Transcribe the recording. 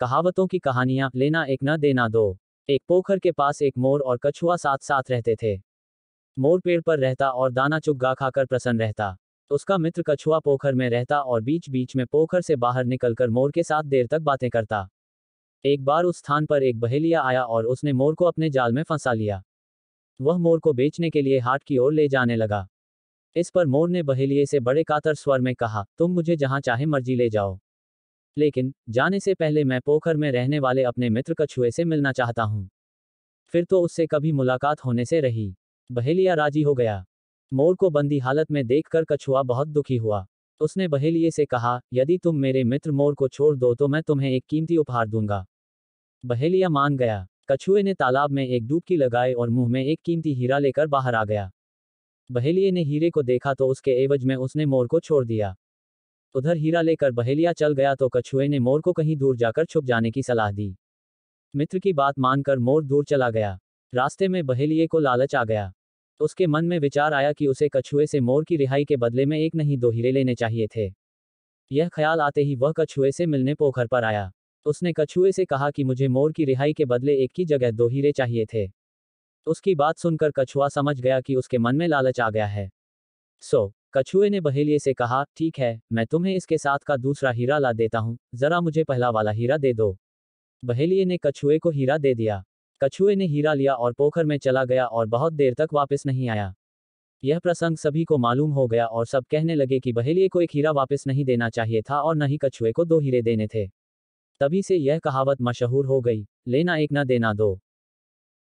कहावतों की कहानियां लेना एक न देना दो एक पोखर के पास एक मोर और कछुआ साथ साथ रहते थे मोर पेड़ पर रहता और दाना चुग्गा खाकर प्रसन्न रहता उसका मित्र कछुआ पोखर में रहता और बीच बीच में पोखर से बाहर निकलकर मोर के साथ देर तक बातें करता एक बार उस स्थान पर एक बहेलिया आया और उसने मोर को अपने जाल में फंसा लिया वह मोर को बेचने के लिए हाट की ओर ले जाने लगा इस पर मोर ने बहेलिए से बड़े कातर स्वर में कहा तुम मुझे जहां चाहे मर्जी ले जाओ लेकिन जाने से पहले मैं पोखर में रहने वाले अपने मित्र कछुए से मिलना चाहता हूँ फिर तो उससे कभी मुलाकात होने से रही बहेलिया राजी हो गया मोर को बंदी हालत में देखकर कछुआ बहुत दुखी हुआ उसने बहेलिए से कहा यदि तुम मेरे मित्र मोर को छोड़ दो तो मैं तुम्हें एक कीमती उपहार दूंगा बहेलिया मान गया कछुए ने तालाब में एक डुबकी लगाई और मुंह में एक कीमती हीरा लेकर बाहर आ गया बहेलिए ने हीरे को देखा तो उसके एवज में उसने मोर को छोड़ दिया उधर हीरा लेकर बहेलिया चल गया तो कछुए ने मोर को कहीं दूर जाकर छुप जाने की सलाह दी मित्र की बात मानकर मोर दूर चला गया रास्ते में बहेलिए को लालच आ गया उसके मन में विचार आया कि उसे कछुए से मोर की रिहाई के बदले में एक नहीं दो हीरे लेने चाहिए थे यह ख्याल आते ही वह कछुए से मिलने पोखर पर आया उसने कछुए से कहा कि मुझे मोर की रिहाई के बदले एक की जगह दो हीरे चाहिए थे उसकी बात सुनकर कछुआ समझ गया कि उसके मन में लालच आ गया है सो कछुए ने बहेलिए से कहा ठीक है मैं तुम्हें इसके साथ का दूसरा हीरा ला देता हूँ जरा मुझे पहला वाला हीरा दे दो बहेलिए ने कछुए को हीरा दे दिया कछुए ने हीरा लिया और पोखर में चला गया और बहुत देर तक वापस नहीं आया यह प्रसंग सभी को मालूम हो गया और सब कहने लगे कि बहेलिए को एक हीरा वापस नहीं देना चाहिए था और न ही कछुए को दो हीरे देने थे तभी से यह कहावत मशहूर हो गई लेना एक न देना दो